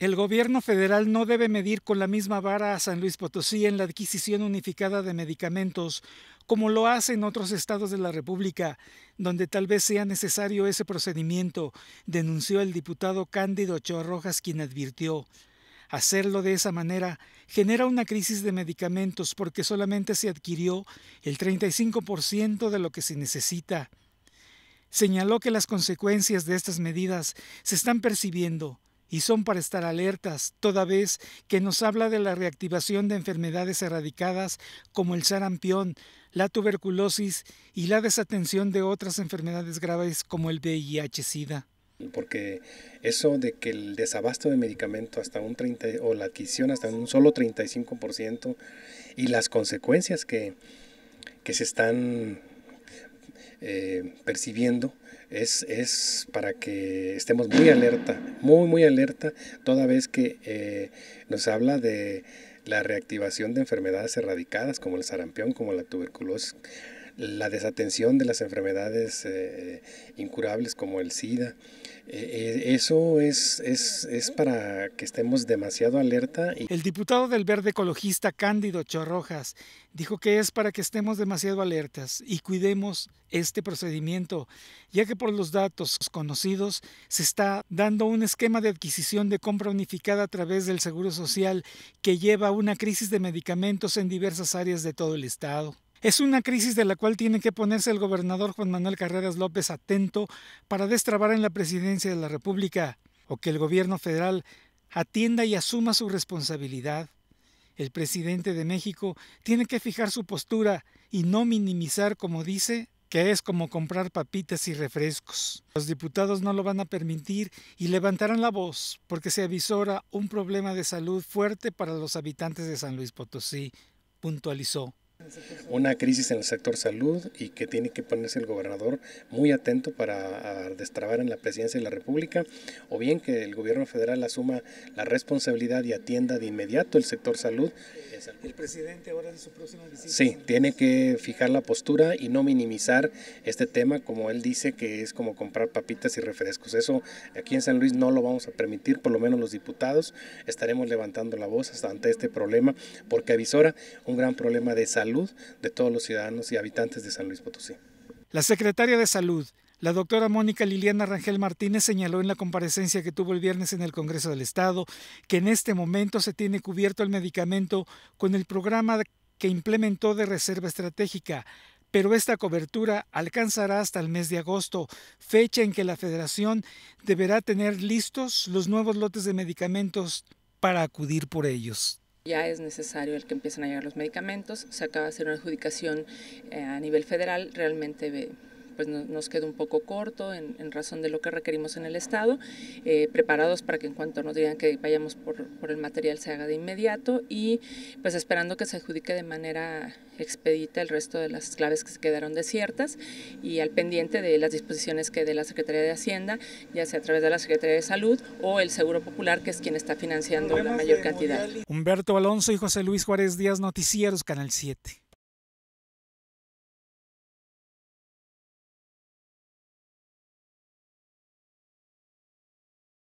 El gobierno federal no debe medir con la misma vara a San Luis Potosí en la adquisición unificada de medicamentos, como lo hace en otros estados de la República, donde tal vez sea necesario ese procedimiento, denunció el diputado Cándido Ochoa Rojas, quien advirtió. Hacerlo de esa manera genera una crisis de medicamentos porque solamente se adquirió el 35% de lo que se necesita. Señaló que las consecuencias de estas medidas se están percibiendo y son para estar alertas, toda vez que nos habla de la reactivación de enfermedades erradicadas como el sarampión, la tuberculosis y la desatención de otras enfermedades graves como el VIH-Sida. Porque eso de que el desabasto de medicamento hasta un 30 o la adquisición hasta un solo 35% y las consecuencias que, que se están eh, percibiendo es, es para que estemos muy alerta, muy, muy alerta, toda vez que eh, nos habla de la reactivación de enfermedades erradicadas como el sarampión, como la tuberculosis la desatención de las enfermedades eh, incurables como el SIDA. Eh, eh, eso es, es, para que estemos demasiado alerta. El diputado del Verde Ecologista Cándido Chorrojas dijo que es para que estemos demasiado alertas y cuidemos este procedimiento, ya que por los datos conocidos se está dando un esquema de adquisición de compra unificada a través del Seguro Social que lleva a una crisis de medicamentos en diversas áreas de todo el Estado. Es una crisis de la cual tiene que ponerse el gobernador Juan Manuel Carreras López atento para destrabar en la presidencia de la República o que el gobierno federal atienda y asuma su responsabilidad. El presidente de México tiene que fijar su postura y no minimizar, como dice, que es como comprar papitas y refrescos. Los diputados no lo van a permitir y levantarán la voz porque se avisora un problema de salud fuerte para los habitantes de San Luis Potosí, puntualizó una crisis en el sector salud y que tiene que ponerse el gobernador muy atento para destrabar en la presidencia de la República, o bien que el gobierno federal asuma la responsabilidad y atienda de inmediato el sector salud. El presidente ahora en su próxima visita. Sí, tiene que fijar la postura y no minimizar este tema, como él dice que es como comprar papitas y refrescos. Eso aquí en San Luis no lo vamos a permitir, por lo menos los diputados estaremos levantando la voz ante este problema, porque avisora un gran problema de salud de todos los ciudadanos y habitantes de San Luis Potosí. La secretaria de Salud, la doctora Mónica Liliana Rangel Martínez señaló en la comparecencia que tuvo el viernes en el Congreso del Estado que en este momento se tiene cubierto el medicamento con el programa que implementó de reserva estratégica, pero esta cobertura alcanzará hasta el mes de agosto, fecha en que la Federación deberá tener listos los nuevos lotes de medicamentos para acudir por ellos. Ya es necesario el que empiecen a llegar los medicamentos, se acaba de hacer una adjudicación eh, a nivel federal, realmente pues nos queda un poco corto en, razón de lo que requerimos en el Estado, eh, preparados para que en cuanto nos digan que vayamos por, el material se haga de inmediato y pues esperando que se adjudique de manera expedita el resto de las claves que se quedaron desiertas y al pendiente de las disposiciones que de la Secretaría de Hacienda, ya sea a través de la Secretaría de Salud o el Seguro Popular, que es quien está financiando la mayor cantidad. Humberto Alonso y José Luis Juárez Díaz, Noticieros, Canal 7.